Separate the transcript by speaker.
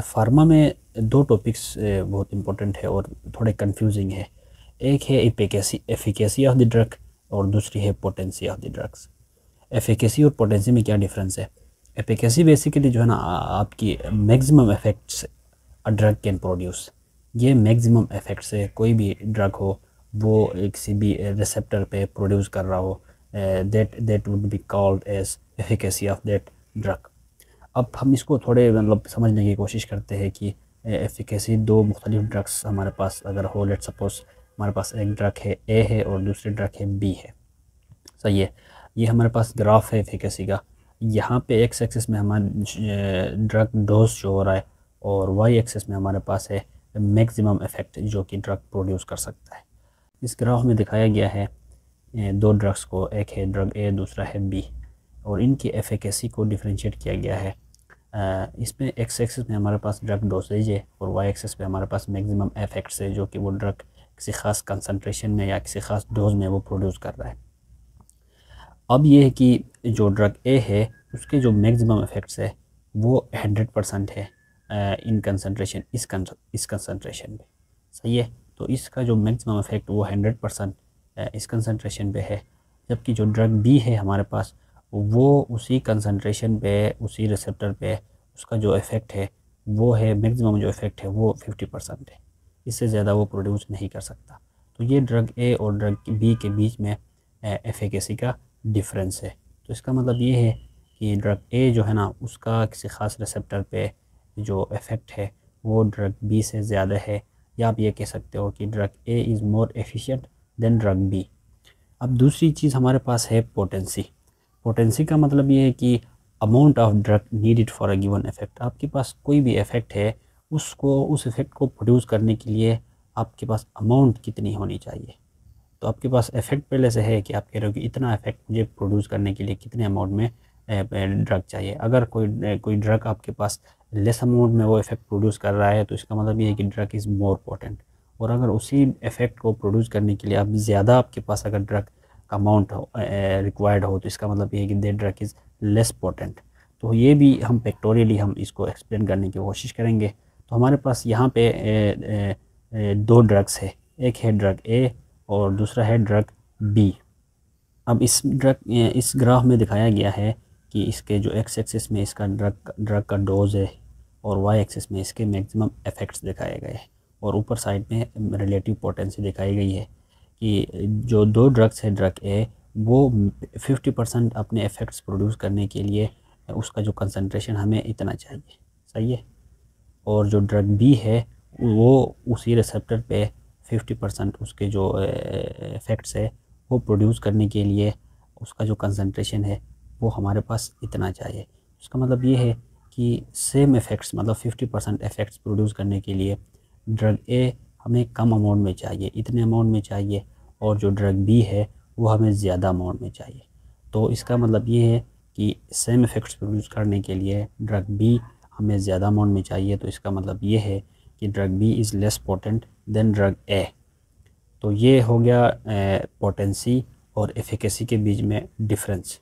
Speaker 1: pharma में दो topics बहुत इंपॉर्टेंट है और थोड़े कंफ्यूजिंग है एक है efficacy efficacy of the drug और दूसरी है potency of the drugs efficacy और पोटेंसी में क्या डिफरेंस है एफिकेसी बेसिकली जो है ना आपकी maximum effects a drug can produce ये मैक्सिमम इफेक्ट्स है कोई भी ड्रग हो वो किसी भी रिसेप्टर पे प्रोड्यूस कर रहा हो that that would be called as efficacy of that drug अब हम इसको थोड़े मतलब समझने की कोशिश करते हैं कि एफिकेसी दो मुख्तलिफ ड्रग्स हमारे पास अगर हो लेट सपोज़ हमारे पास एक ड्रग है ए है और दूसरी ड्रग है बी है सही है ये हमारे पास ग्राफ है एफिकेसी का यहाँ पे एक्स एक्सेस में हमारे ड्रग डोज शो हो रहा है और वाई एक्सेस में हमारे पास है मैक्सिमम इफ़ेक्ट जो कि ड्रग प्रोड्यूस कर सकता है इस ग्राफ में दिखाया गया है दो ड्रग्स को एक है ड्रग ए दूसरा है बी और इनकी एफिकेसी को डिफ्रेंशिएट किया गया है इसमें एक्स एक्सेस में हमारे पास ड्रग डोसेज है और वाई एक्सेस पे हमारे पास मैक्सिमम एफेक्ट्स है जो कि वो ड्रग किसी ख़ास कंसनट्रेशन में या किसी ख़ास डोज में वो प्रोड्यूस कर रहा है अब ये है कि जो ड्रग ए है उसके जो मैक्सिमम इफ़ेक्ट्स है वो हंड्रेड परसेंट है इन कंसनट्रेशन इस इस कंसनट्रेशन पे सही है तो इसका जो मैक्सिमम इफ़ेक्ट वो हंड्रेड परसेंट इस कंसनट्रेशन पे है जबकि जो ड्रग बी है हमारे पास वो उसी कंसनट्रेशन पे उसी रिसेप्टर पे उसका जो इफ़ेक्ट है वो है मैक्सिमम जो इफ़ेक्ट है वो फिफ्टी परसेंट है इससे ज़्यादा वो प्रोड्यूस नहीं कर सकता तो ये ड्रग ए और ड्रग बी के बीच में एफिकेसी का डिफरेंस है तो इसका मतलब ये है कि ड्रग ए जो है ना उसका किसी ख़ास रिसेप्टर पे जो इफ़ेक्ट है वो ड्रग बी से ज़्यादा है या आप ये कह सकते हो कि drug A is more efficient than drug B अब दूसरी चीज़ हमारे पास है पोटेंसी पोटेंसी का मतलब ये है कि amount of drug needed for a given effect आपके पास कोई भी इफेक्ट है उसको उस इफेक्ट को प्रोड्यूस करने के लिए आपके पास अमाउंट कितनी होनी चाहिए तो आपके पास इफेक्ट पहले से है कि आप कह रहे हो कि इतना इफेक्ट मुझे प्रोड्यूस करने के लिए कितने अमाउंट में ड्रग चाहिए अगर कोई कोई ड्रग आपके पास लेस अमाउंट में वो इफेक्ट प्रोड्यूस कर रहा है तो इसका मतलब ये है कि ड्रग इज़ मोर पोटेंट और अगर उसी इफेक्ट को प्रोड्यूस करने के लिए आप ज़्यादा आपके पास अगर ड्रग अमाउंट रिक्वायर्ड हो तो इसका मतलब ये है कि that drug is less potent तो ये भी हम पेक्टोरियली हम इसको एक्सप्लेन करने की कोशिश करेंगे तो हमारे पास यहाँ पे ए, ए, ए, दो ड्रग्स है एक है ड्रग ए और दूसरा है ड्रग बी अब इस ड्रग इस ग्राफ में दिखाया गया है कि इसके जो एक्स एक्सिस में इसका ड्रग ड्रग का डोज है और वाई एक्सिस में इसके मैक्सिमम इफेक्ट्स दिखाए गए हैं और ऊपर साइड में रिलेटिव पोटेंसी दिखाई गई है कि जो दो ड्रग्स है ड्रग ए वो 50 परसेंट अपने इफ़ेक्ट्स प्रोड्यूस करने के लिए उसका जो कंसनट्रेशन हमें इतना चाहिए सही है और जो ड्रग बी है वो उसी रिसेप्टर पे 50 परसेंट उसके जो इफ़ेक्ट्स है वो प्रोड्यूस करने के लिए उसका जो कंसनट्रेशन है वो हमारे पास इतना चाहिए उसका मतलब ये है कि सेम इफ़ेक्ट्स मतलब 50 परसेंट इफ़ेक्ट्स प्रोड्यूस करने के लिए ड्रग ए हमें कम अमाउंट में चाहिए इतने अमाउंट में चाहिए और जो ड्रग बी है वो हमें ज़्यादा अमाउंट में चाहिए तो इसका मतलब ये है कि सेम इफ़ेक्ट्स प्रोड्यूस करने के लिए ड्रग बी हमें ज़्यादा अमाउंट में चाहिए तो इसका मतलब ये है कि drug B is less potent than drug A तो ये हो गया पोटेंसी और एफिकेसी के बीच में डिफरेंस